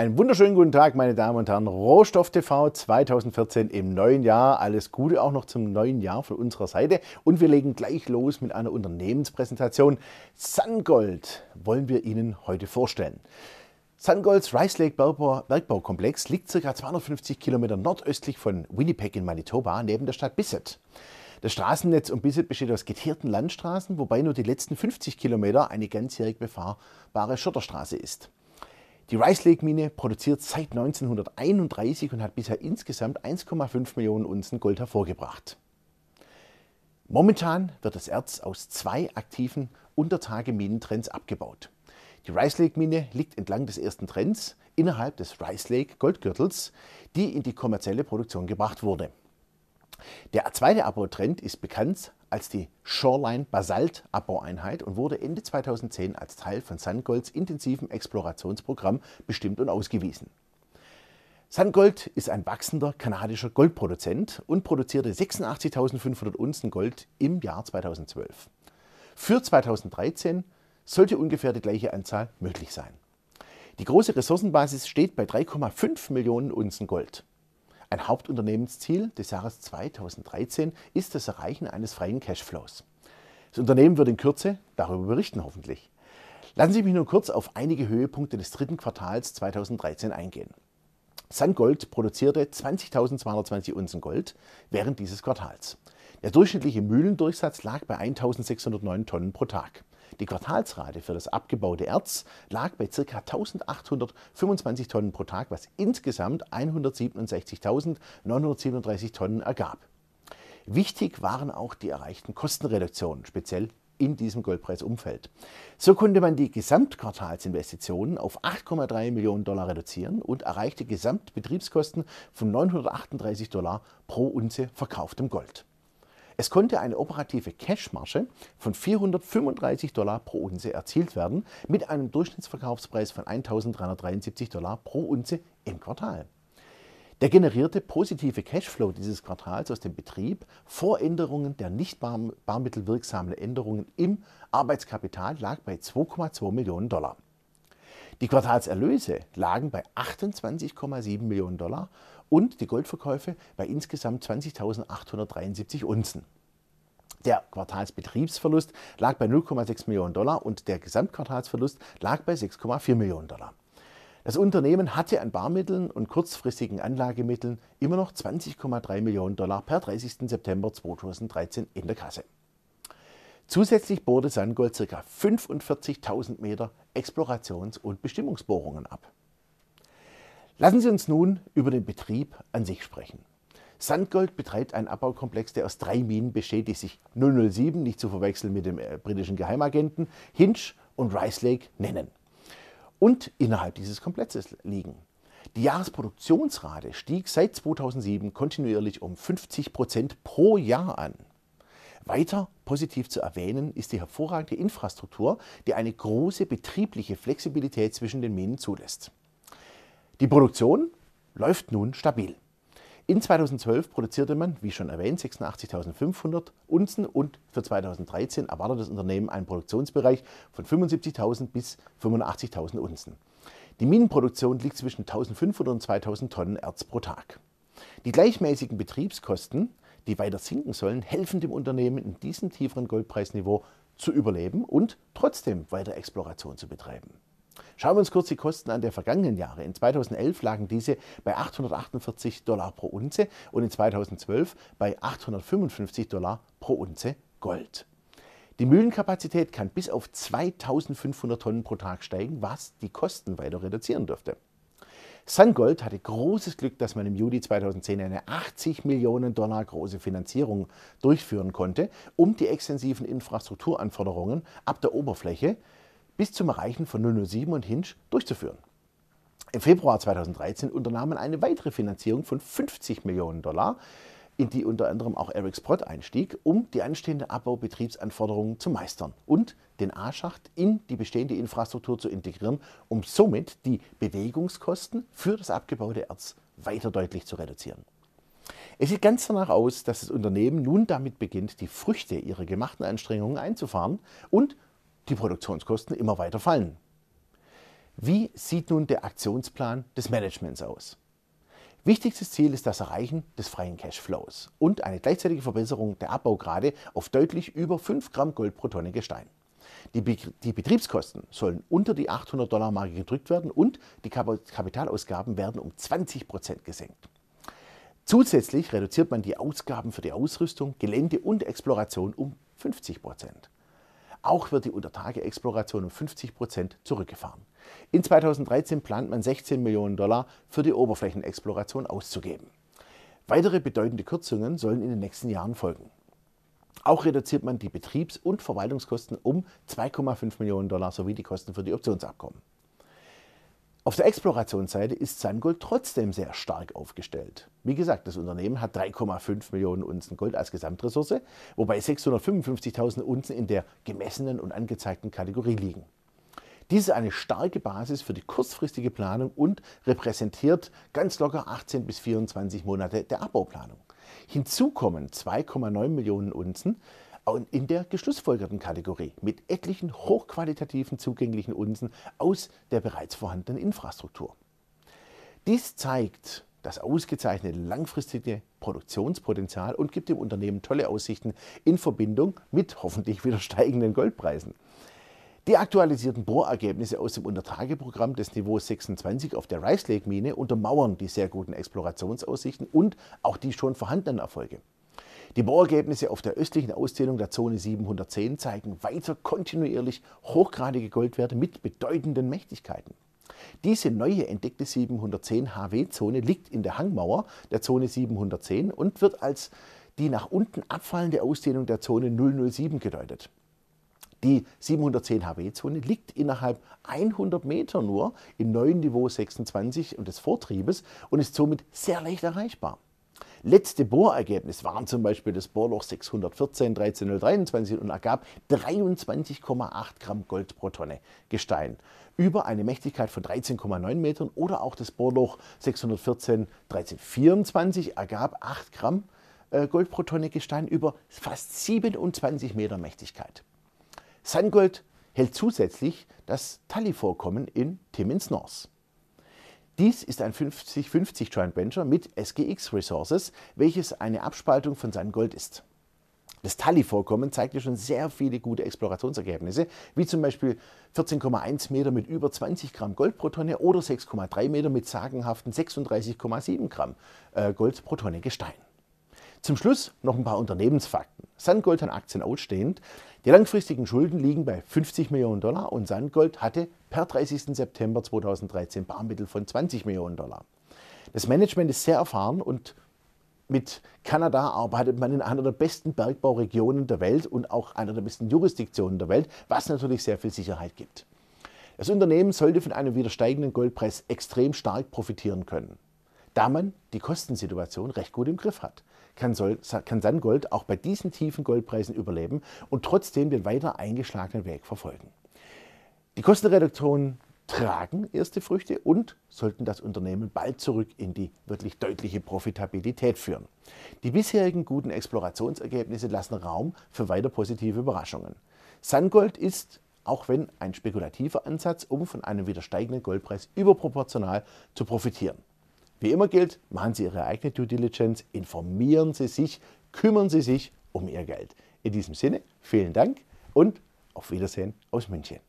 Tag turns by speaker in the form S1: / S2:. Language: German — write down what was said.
S1: Einen wunderschönen guten Tag, meine Damen und Herren. Rohstoff TV 2014 im neuen Jahr. Alles Gute auch noch zum neuen Jahr von unserer Seite. Und wir legen gleich los mit einer Unternehmenspräsentation. Sungold wollen wir Ihnen heute vorstellen. Sungolds Rice Lake Bergbaukomplex liegt ca. 250 Kilometer nordöstlich von Winnipeg in Manitoba neben der Stadt Bissett. Das Straßennetz um Bissett besteht aus getierten Landstraßen, wobei nur die letzten 50 Kilometer eine ganzjährig befahrbare Schotterstraße ist. Die Rice Lake Mine produziert seit 1931 und hat bisher insgesamt 1,5 Millionen Unzen Gold hervorgebracht. Momentan wird das Erz aus zwei aktiven Untertage-Minentrends abgebaut. Die Rice Lake Mine liegt entlang des ersten Trends innerhalb des Rice Lake Goldgürtels, die in die kommerzielle Produktion gebracht wurde. Der zweite Abbautrend ist bekannt als die Shoreline Basalt Abbaueinheit und wurde Ende 2010 als Teil von Sandgolds intensivem Explorationsprogramm bestimmt und ausgewiesen. Sandgold ist ein wachsender kanadischer Goldproduzent und produzierte 86.500 Unzen Gold im Jahr 2012. Für 2013 sollte ungefähr die gleiche Anzahl möglich sein. Die große Ressourcenbasis steht bei 3,5 Millionen Unzen Gold. Ein Hauptunternehmensziel des Jahres 2013 ist das Erreichen eines freien Cashflows. Das Unternehmen wird in Kürze darüber berichten hoffentlich. Lassen Sie mich nur kurz auf einige Höhepunkte des dritten Quartals 2013 eingehen. Sungold produzierte 20.220 Unzen Gold während dieses Quartals. Der durchschnittliche Mühlendurchsatz lag bei 1.609 Tonnen pro Tag. Die Quartalsrate für das abgebaute Erz lag bei ca. 1825 Tonnen pro Tag, was insgesamt 167.937 Tonnen ergab. Wichtig waren auch die erreichten Kostenreduktionen, speziell in diesem Goldpreisumfeld. So konnte man die Gesamtquartalsinvestitionen auf 8,3 Millionen Dollar reduzieren und erreichte Gesamtbetriebskosten von 938 Dollar pro Unze verkauftem Gold. Es konnte eine operative Cashmarge von 435 Dollar pro Unze erzielt werden, mit einem Durchschnittsverkaufspreis von 1.373 Dollar pro Unze im Quartal. Der generierte positive Cashflow dieses Quartals aus dem Betrieb vor Änderungen der nicht barmittelwirksamen Änderungen im Arbeitskapital lag bei 2,2 Millionen Dollar. Die Quartalserlöse lagen bei 28,7 Millionen Dollar und die Goldverkäufe bei insgesamt 20.873 Unzen. Der Quartalsbetriebsverlust lag bei 0,6 Millionen Dollar und der Gesamtquartalsverlust lag bei 6,4 Millionen Dollar. Das Unternehmen hatte an Barmitteln und kurzfristigen Anlagemitteln immer noch 20,3 Millionen Dollar per 30. September 2013 in der Kasse. Zusätzlich bohrte Sandgold ca. 45.000 Meter Explorations- und Bestimmungsbohrungen ab. Lassen Sie uns nun über den Betrieb an sich sprechen. Sandgold betreibt einen Abbaukomplex, der aus drei Minen besteht, die sich 007, nicht zu verwechseln mit dem äh, britischen Geheimagenten, Hinch und Rice Lake nennen und innerhalb dieses Komplexes liegen. Die Jahresproduktionsrate stieg seit 2007 kontinuierlich um 50 Prozent pro Jahr an. Weiter positiv zu erwähnen ist die hervorragende Infrastruktur, die eine große betriebliche Flexibilität zwischen den Minen zulässt. Die Produktion läuft nun stabil. In 2012 produzierte man, wie schon erwähnt, 86.500 Unzen und für 2013 erwartet das Unternehmen einen Produktionsbereich von 75.000 bis 85.000 Unzen. Die Minenproduktion liegt zwischen 1.500 und 2.000 Tonnen Erz pro Tag. Die gleichmäßigen Betriebskosten die weiter sinken sollen, helfen dem Unternehmen in diesem tieferen Goldpreisniveau zu überleben und trotzdem weiter Exploration zu betreiben. Schauen wir uns kurz die Kosten an der vergangenen Jahre. In 2011 lagen diese bei 848 Dollar pro Unze und in 2012 bei 855 Dollar pro Unze Gold. Die Mühlenkapazität kann bis auf 2500 Tonnen pro Tag steigen, was die Kosten weiter reduzieren dürfte. Sungold hatte großes Glück, dass man im Juli 2010 eine 80 Millionen Dollar große Finanzierung durchführen konnte, um die extensiven Infrastrukturanforderungen ab der Oberfläche bis zum Erreichen von 007 und Hinge durchzuführen. Im Februar 2013 unternahm man eine weitere Finanzierung von 50 Millionen Dollar, in die unter anderem auch Eric Sprott einstieg, um die anstehende Abbaubetriebsanforderungen zu meistern und den A-Schacht in die bestehende Infrastruktur zu integrieren, um somit die Bewegungskosten für das abgebaute Erz weiter deutlich zu reduzieren. Es sieht ganz danach aus, dass das Unternehmen nun damit beginnt, die Früchte ihrer gemachten Anstrengungen einzufahren und die Produktionskosten immer weiter fallen. Wie sieht nun der Aktionsplan des Managements aus? Wichtigstes Ziel ist das Erreichen des freien Cashflows und eine gleichzeitige Verbesserung der Abbaugrade auf deutlich über 5 Gramm Gold pro Tonne Gestein. Die, Be die Betriebskosten sollen unter die 800 Dollar Marke gedrückt werden und die Kapitalausgaben werden um 20 Prozent gesenkt. Zusätzlich reduziert man die Ausgaben für die Ausrüstung, Gelände und Exploration um 50 Prozent. Auch wird die Untertageexploration um 50 Prozent zurückgefahren. In 2013 plant man 16 Millionen Dollar für die Oberflächenexploration auszugeben. Weitere bedeutende Kürzungen sollen in den nächsten Jahren folgen. Auch reduziert man die Betriebs- und Verwaltungskosten um 2,5 Millionen Dollar sowie die Kosten für die Optionsabkommen. Auf der Explorationsseite ist Sangold trotzdem sehr stark aufgestellt. Wie gesagt, das Unternehmen hat 3,5 Millionen Unzen Gold als Gesamtressource, wobei 655.000 Unzen in der gemessenen und angezeigten Kategorie liegen. Dies ist eine starke Basis für die kurzfristige Planung und repräsentiert ganz locker 18 bis 24 Monate der Abbauplanung. Hinzu kommen 2,9 Millionen Unzen, in der geschlussfolgerten Kategorie mit etlichen hochqualitativen zugänglichen Unsen aus der bereits vorhandenen Infrastruktur. Dies zeigt das ausgezeichnete langfristige Produktionspotenzial und gibt dem Unternehmen tolle Aussichten in Verbindung mit hoffentlich wieder steigenden Goldpreisen. Die aktualisierten Bohrergebnisse aus dem Untertageprogramm des Niveaus 26 auf der Rice Lake Mine untermauern die sehr guten Explorationsaussichten und auch die schon vorhandenen Erfolge. Die Bohrergebnisse auf der östlichen Ausdehnung der Zone 710 zeigen weiter kontinuierlich hochgradige Goldwerte mit bedeutenden Mächtigkeiten. Diese neue entdeckte 710 HW-Zone liegt in der Hangmauer der Zone 710 und wird als die nach unten abfallende Ausdehnung der Zone 007 gedeutet. Die 710 HW-Zone liegt innerhalb 100 Meter nur im neuen Niveau 26 und des Vortriebes und ist somit sehr leicht erreichbar. Letzte Bohrergebnis waren zum Beispiel das Bohrloch 614 13023 und ergab 23,8 Gramm Gold pro Tonne Gestein über eine Mächtigkeit von 13,9 Metern oder auch das Bohrloch 614 1324 ergab 8 Gramm äh, Gold pro Tonne Gestein über fast 27 Meter Mächtigkeit. Sandgold hält zusätzlich das Tali-Vorkommen in Timmins-Nors. Dies ist ein 50-50 Joint Venture mit SGX Resources, welches eine Abspaltung von seinem Gold ist. Das Tali-Vorkommen zeigte schon sehr viele gute Explorationsergebnisse, wie zum Beispiel 14,1 Meter mit über 20 Gramm Gold pro Tonne oder 6,3 Meter mit sagenhaften 36,7 Gramm äh, Gold pro Tonne Gestein. Zum Schluss noch ein paar Unternehmensfakten. Sandgold hat Aktien ausstehend die langfristigen Schulden liegen bei 50 Millionen Dollar und Sandgold hatte per 30. September 2013 Barmittel von 20 Millionen Dollar. Das Management ist sehr erfahren und mit Kanada arbeitet man in einer der besten Bergbauregionen der Welt und auch einer der besten Jurisdiktionen der Welt, was natürlich sehr viel Sicherheit gibt. Das Unternehmen sollte von einem wieder steigenden Goldpreis extrem stark profitieren können, da man die Kostensituation recht gut im Griff hat kann, Sol, kann Sandgold auch bei diesen tiefen Goldpreisen überleben und trotzdem den weiter eingeschlagenen Weg verfolgen. Die Kostenreduktionen tragen erste Früchte und sollten das Unternehmen bald zurück in die wirklich deutliche Profitabilität führen. Die bisherigen guten Explorationsergebnisse lassen Raum für weiter positive Überraschungen. Sandgold ist, auch wenn ein spekulativer Ansatz, um von einem wieder steigenden Goldpreis überproportional zu profitieren. Wie immer gilt, machen Sie Ihre eigene Due Diligence, informieren Sie sich, kümmern Sie sich um Ihr Geld. In diesem Sinne, vielen Dank und auf Wiedersehen aus München.